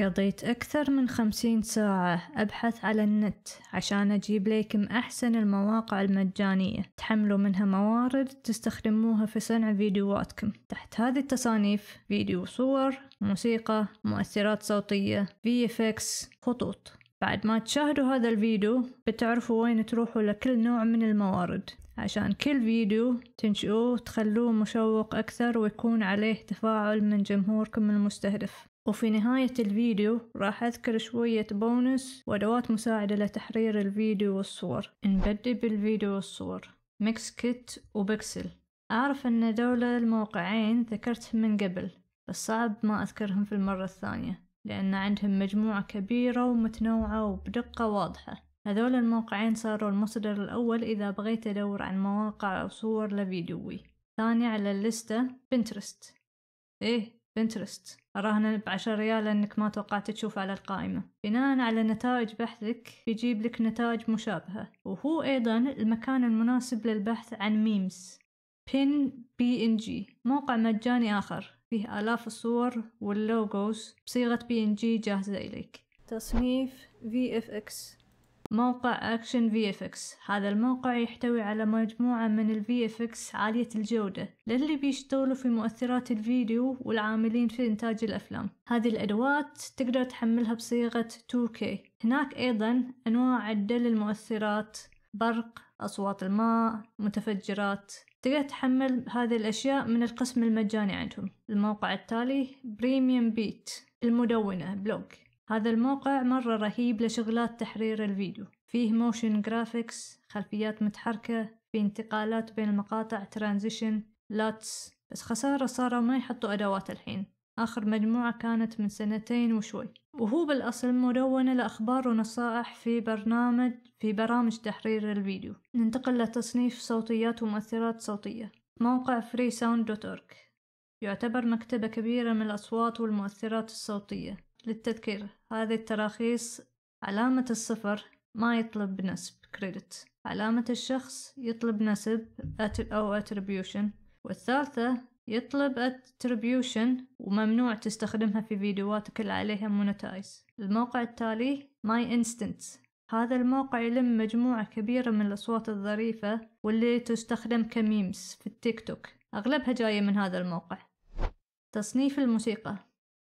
قضيت أكثر من خمسين ساعة أبحث على النت عشان أجيب ليكم أحسن المواقع المجانية تحملوا منها موارد تستخدموها في صنع فيديوهاتكم تحت هذه التصانيف فيديو صور موسيقى مؤثرات صوتية VFX خطوط بعد ما تشاهدوا هذا الفيديو بتعرفوا وين تروحوا لكل نوع من الموارد عشان كل فيديو تنشئوه تخلوه مشوق أكثر ويكون عليه تفاعل من جمهوركم المستهدف وفي نهاية الفيديو راح أذكر شوية بونس وأدوات مساعدة لتحرير الفيديو والصور نبدأ بالفيديو والصور ميكس كيت وبيكسل أعرف أن دولة الموقعين ذكرتهم من قبل بس صعب ما أذكرهم في المرة الثانية لأن عندهم مجموعة كبيرة ومتنوعة وبدقة واضحة هذول الموقعين صاروا المصدر الأول إذا بغيت أدور عن مواقع أو صور لفيديوي ثاني على الليستة بنترست إيه بنترست أراهن بعشر ريال لأنك ما توقعت تشوف على القائمة بناء على نتائج بحثك بيجيب لك نتائج مشابهة وهو أيضا المكان المناسب للبحث عن ميمز بين بي ان جي موقع مجاني آخر فيه آلاف الصور واللوجوز بصيغة بي ان جي جاهزة إليك تصنيف VFX موقع أكشن في اف اكس هذا الموقع يحتوي على مجموعة من الفي اف اكس عالية الجودة للي بيشتغلوا في مؤثرات الفيديو والعاملين في إنتاج الأفلام هذه الأدوات تقدر تحملها بصيغة 2K هناك أيضا أنواع عدة للمؤثرات برق أصوات الماء متفجرات تقدر تحمل هذه الأشياء من القسم المجاني عندهم الموقع التالي بريميوم بيت المدونة بلوج هذا الموقع مرة رهيب لشغلات تحرير الفيديو فيه موشن جرافيكس خلفيات متحركة في انتقالات بين المقاطع ترانزيشن لاتس بس خسارة صاروا ما يحطوا أدوات الحين آخر مجموعة كانت من سنتين وشوي وهو بالأصل مدونة لأخبار ونصائح في برنامج في برامج تحرير الفيديو ننتقل لتصنيف صوتيات ومؤثرات صوتية موقع freesound.org يعتبر مكتبة كبيرة من الأصوات والمؤثرات الصوتية للتذكير هذه التراخيص علامة الصفر ما يطلب نسب كريدت علامة الشخص يطلب نسب أو attribution والثالثة يطلب attribution وممنوع تستخدمها في فيديوهاتك اللي عليها مونتايز الموقع التالي ماي انستنت هذا الموقع يلم مجموعة كبيرة من الأصوات الظريفة واللي تستخدم كميمز في التيك توك أغلبها جاية من هذا الموقع تصنيف الموسيقى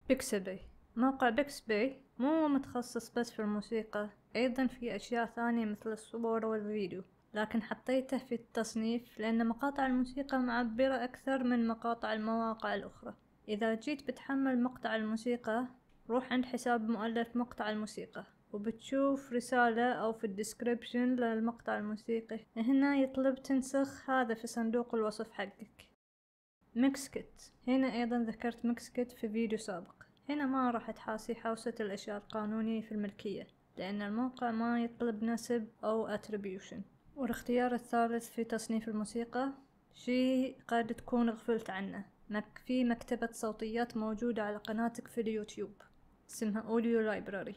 بيكسبي موقع بيكس باي مو متخصص بس في الموسيقى أيضا في أشياء ثانية مثل الصور والفيديو لكن حطيته في التصنيف لأن مقاطع الموسيقى معبرة أكثر من مقاطع المواقع الأخرى إذا جيت بتحمل مقطع الموسيقى روح عند حساب مؤلف مقطع الموسيقى وبتشوف رسالة أو في الديسكريبشن للمقطع الموسيقي هنا يطلب تنسخ هذا في صندوق الوصف حقك ميكس كيت هنا أيضا ذكرت ميكس كيت في فيديو سابق هنا ما راح تحاسي حوسة الأشياء القانونية في الملكية لأن الموقع ما يطلب نسب أو attribution والاختيار الثالث في تصنيف الموسيقى شيء قد تكون غفلت عنه في مكتبة صوتيات موجودة على قناتك في اليوتيوب اسمها أوديو لايبراري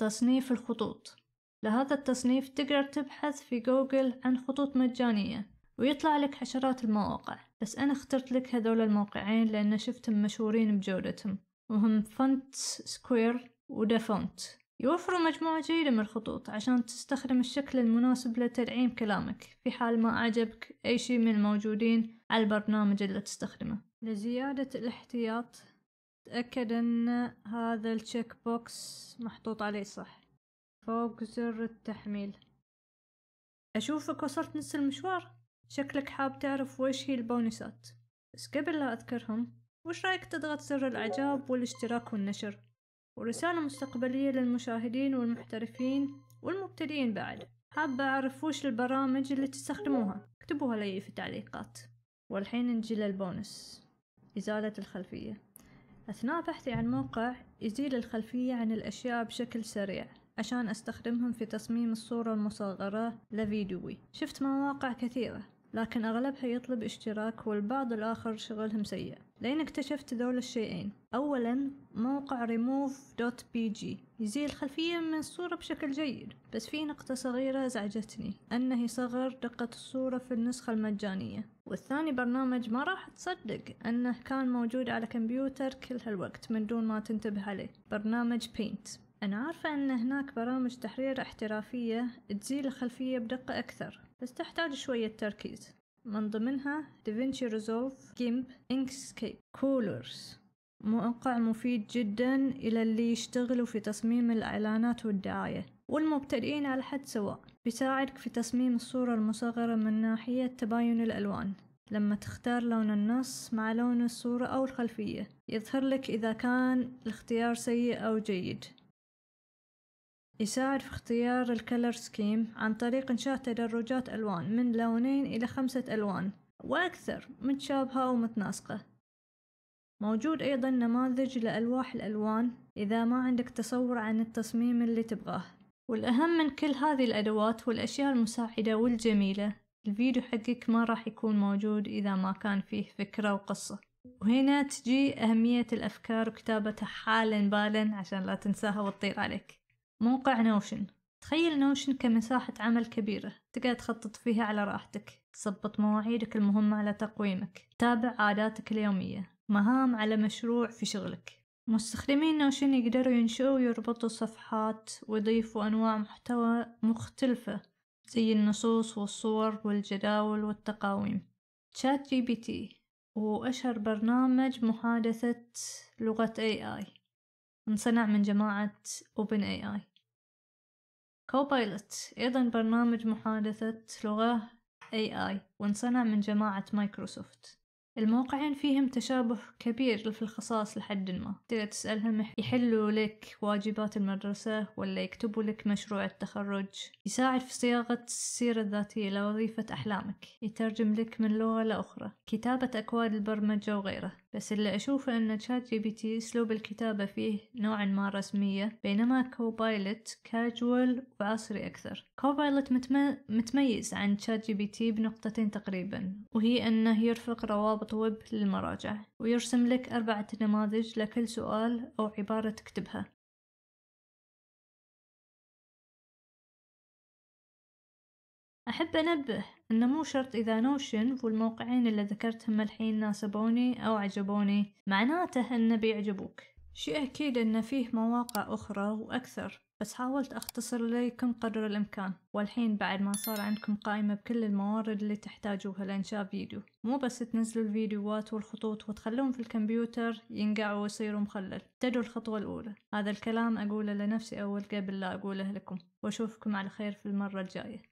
تصنيف الخطوط لهذا التصنيف تقدر تبحث في جوجل عن خطوط مجانية ويطلع لك حشرات المواقع بس أنا اخترت لك هذول الموقعين لأن شفتهم مشهورين بجودتهم وهم فونت سكوير ودافونت يوفروا مجموعة جيدة من الخطوط عشان تستخدم الشكل المناسب لتدعيم كلامك في حال ما أعجبك أي شيء من الموجودين على البرنامج اللي تستخدمه لزيادة الاحتياط تأكد أن هذا التشيك بوكس محطوط عليه صح فوق زر التحميل أشوفك وصلت نص المشوار شكلك حاب تعرف وش هي البونسات بس قبل لا أذكرهم وش رايك تضغط زر الإعجاب والاشتراك والنشر ورسالة مستقبلية للمشاهدين والمحترفين والمبتدئين بعد حابة أعرف وش البرامج اللي تستخدموها اكتبوها لي في التعليقات والحين نجي للبونس إزالة الخلفية أثناء بحثي عن موقع يزيل الخلفية عن الأشياء بشكل سريع عشان أستخدمهم في تصميم الصورة المصغرة لفيديوي شفت مواقع كثيرة لكن أغلبها يطلب اشتراك والبعض الآخر شغلهم سيء لين اكتشفت ذول الشيئين أولا موقع remove.pg يزيل خلفية من الصورة بشكل جيد بس في نقطة صغيرة أزعجتني أنه يصغر دقة الصورة في النسخة المجانية والثاني برنامج ما راح تصدق أنه كان موجود على كمبيوتر كل هالوقت من دون ما تنتبه عليه برنامج Paint أنا عارفة أن هناك برامج تحرير احترافية تزيل الخلفية بدقة أكثر بس تحتاج شوية تركيز من ضمنها دافنشي ريزولف جيمب انكسكيب كولرز موقع مفيد جدا إلى اللي يشتغلوا في تصميم الإعلانات والدعاية والمبتدئين على حد سواء بيساعدك في تصميم الصورة المصغرة من ناحية تباين الألوان لما تختار لون النص مع لون الصورة أو الخلفية يظهر لك إذا كان الاختيار سيء أو جيد يساعد في اختيار الكلر سكيم عن طريق إنشاء تدرجات ألوان من لونين إلى خمسة ألوان وأكثر متشابهة ومتناسقة موجود أيضا نماذج لألواح الألوان إذا ما عندك تصور عن التصميم اللي تبغاه والأهم من كل هذه الأدوات والأشياء المساعدة والجميلة الفيديو حقك ما راح يكون موجود إذا ما كان فيه فكرة وقصة وهنا تجي أهمية الأفكار وكتابتها حالا بالا عشان لا تنساها وتطير عليك موقع نوشن تخيل نوشن كمساحة عمل كبيرة تقدر تخطط فيها على راحتك تظبط مواعيدك المهمة على تقويمك تابع عاداتك اليومية مهام على مشروع في شغلك مستخدمين نوشن يقدروا ينشئوا ويربطوا صفحات ويضيفوا أنواع محتوى مختلفة زي النصوص والصور والجداول والتقاويم تشات جي بي تي وأشهر برنامج محادثة لغة AI انصنع من جماعة أوبن AI كوبايلوت أيضا برنامج محادثة لغة AI وانصنع من جماعة مايكروسوفت الموقعين فيهم تشابه كبير في الخصائص لحد ما تقدر تسألهم يحلوا لك واجبات المدرسة ولا يكتبوا لك مشروع التخرج يساعد في صياغة السيرة الذاتية لوظيفة أحلامك يترجم لك من لغة لأخرى كتابة أكواد البرمجة وغيره بس اللي أشوفه أن تشات جي بي تي أسلوب الكتابة فيه نوعا ما رسمية بينما كوبايلت كاجوال وعصري أكثر كوبايلت متم... متميز عن تشات جي بي تي بنقطتين تقريبا وهي أنه يرفق روابط ويب للمراجع ويرسم لك أربعة نماذج لكل سؤال أو عبارة تكتبها أحب أنبه انه مو شرط اذا نوشن والموقعين اللي ذكرتهم الحين ناسبوني او عجبوني معناته انه بيعجبوك شيء اكيد ان فيه مواقع اخرى واكثر بس حاولت أختصر ليكم قدر الإمكان والحين بعد ما صار عندكم قائمة بكل الموارد اللي تحتاجوها لإنشاء فيديو مو بس تنزلوا الفيديوهات والخطوط وتخلوهم في الكمبيوتر ينقعوا ويصيروا مخلل تدوا الخطوة الأولى هذا الكلام أقوله لنفسي أول قبل لا أقوله لكم وأشوفكم على خير في المرة الجاية